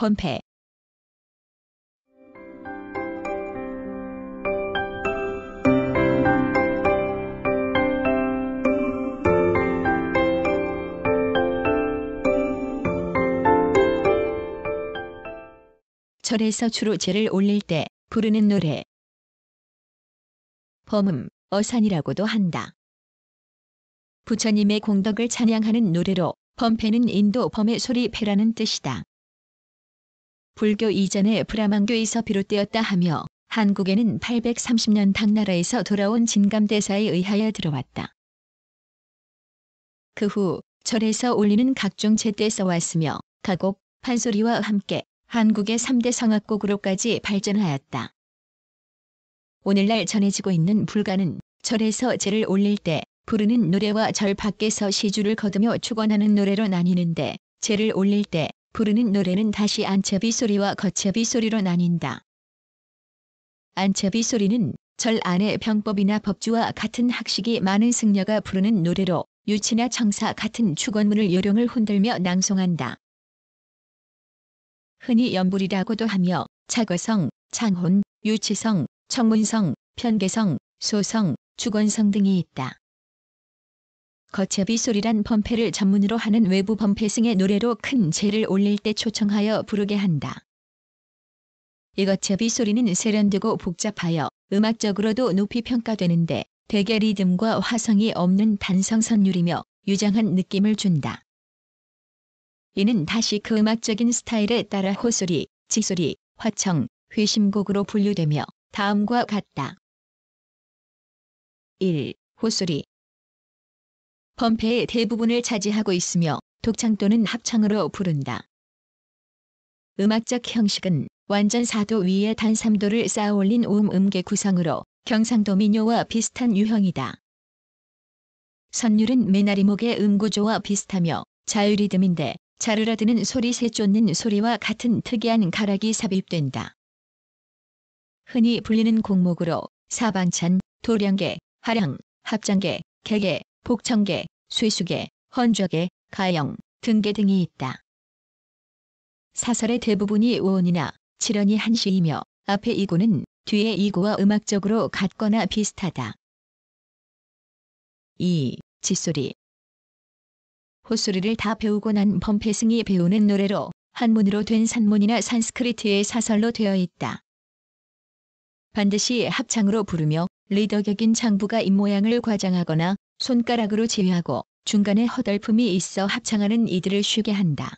번패 절에서 주로 제를 올릴 때 부르는 노래 범음, 어산이라고도 한다. 부처님의 공덕을 찬양하는 노래로 범패는 인도 범의 소리 패라는 뜻이다. 불교 이전의 브라망교에서 비롯되었다 하며 한국에는 830년 당나라에서 돌아온 진감대사에 의하여 들어왔다. 그 후 절에서 올리는 각종 제때 써왔으며 가곡, 판소리와 함께 한국의 3대 성악곡으로까지 발전하였다. 오늘날 전해지고 있는 불가는 절에서 제를 올릴 때 부르는 노래와 절 밖에서 시주를 거두며 축원하는 노래로 나뉘는데 제를 올릴 때 부르는 노래는 다시 안채비 소리와 거채비 소리로 나뉜다. 안채비 소리는 절 안의 병법이나 법주와 같은 학식이 많은 승려가 부르는 노래로 유치나 청사 같은 축원문을 요령을 흔들며 낭송한다. 흔히 연불이라고도 하며 차거성, 창혼, 유치성, 청문성, 편개성 소성, 주건성 등이 있다. 거채비 소리란 범패를 전문으로 하는 외부 범패승의 노래로 큰 죄를 올릴 때 초청하여 부르게 한다. 이거채비 소리는 세련되고 복잡하여 음악적으로도 높이 평가되는데 대개 리듬과 화성이 없는 단성 선율이며 유장한 느낌을 준다. 이는 다시 그 음악적인 스타일에 따라 호소리, 지소리, 화청, 회심곡으로 분류되며 다음과 같다. 1. 호소리 범패의 대부분을 차지하고 있으며 독창 또는 합창으로 부른다. 음악적 형식은 완전 4도 위에 단 3도를 쌓아 올린 오음 음계 구성으로 경상도 민요와 비슷한 유형이다. 선율은 메나리목의 음구조와 비슷하며 자유리듬인데 자르라드는 소리 새 쫓는 소리와 같은 특이한 가락이 삽입된다. 흔히 불리는 곡목으로 사방찬, 도량계, 하량, 합장계, 개계, 복청계, 쇠수계, 헌적에, 가영, 등계 등이 있다. 사설의 대부분이 원이나 칠언이 한시이며 앞의 이구는 뒤의 이구와 음악적으로 같거나 비슷하다. 2. 짓소리 호소리를 다 배우고 난 범패승이 배우는 노래로 한문으로 된 산문이나 산스크리트의 사설로 되어 있다. 반드시 합창으로 부르며 리더 격인 장부가 입모양을 과장하거나 손가락으로 제외하고 중간에 허덜품이 있어 합창하는 이들을 쉬게 한다.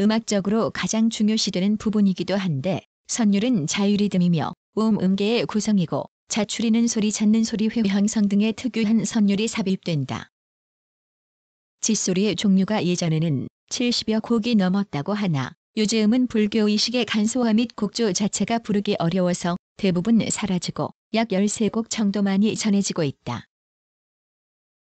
음악적으로 가장 중요시되는 부분이기도 한데 선율은 자유리듬이며 음 음계의 구성이고 자출이는 소리 찾는 소리 회황성 등의 특유한 선율이 삽입된다. 짓소리의 종류가 예전에는 70여 곡이 넘었다고 하나 요즘은 불교의식의 간소화 및 곡조 자체가 부르기 어려워서 대부분 사라지고 약 13곡 정도만이 전해지고 있다.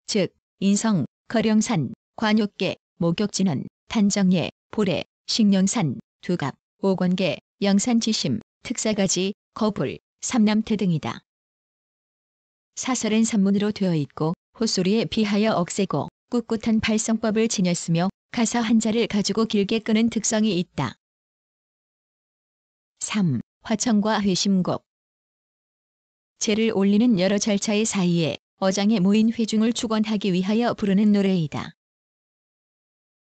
즉 인성, 거령산, 관욕계 목욕진원, 탄정예, 보래, 식령산, 두갑, 오건계, 영산지심, 특사가지, 거불, 삼남태 등이다. 사설은 산문으로 되어 있고 호소리에 비하여 억세고 꿋꿋한 발성법을 지녔으며 가사 한자를 가지고 길게 끄는 특성이 있다. 3. 화청과 회심곡 재를 올리는 여러 절차의 사이에 어장에 모인 회중을 축원하기 위하여 부르는 노래이다.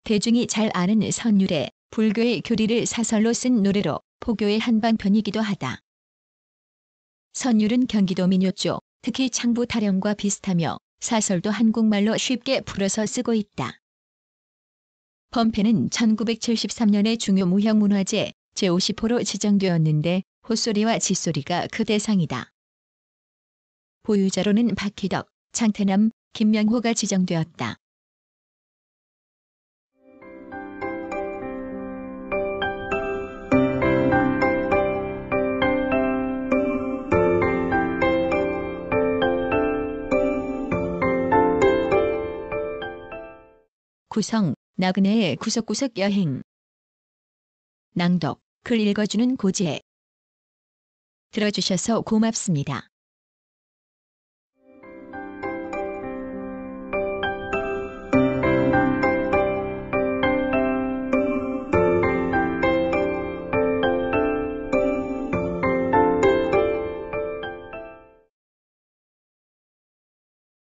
대중이 잘 아는 선율의 불교의 교리를 사설로 쓴 노래로 포교의 한방편이기도 하다. 선율은 경기도 민요쪽, 특히 창부 타령과 비슷하며 사설도 한국말로 쉽게 풀어서 쓰고 있다. 범패는 1973년에 중요 무형문화재 제50호로 지정되었는데 호소리와 짓소리가그 대상이다. 보유자로는 박희덕, 창태남, 김명호가 지정되었다. 구성, 나그네의 구석구석 여행. 낭독, 글 읽어주는 고재. 지 들어주셔서 고맙습니다.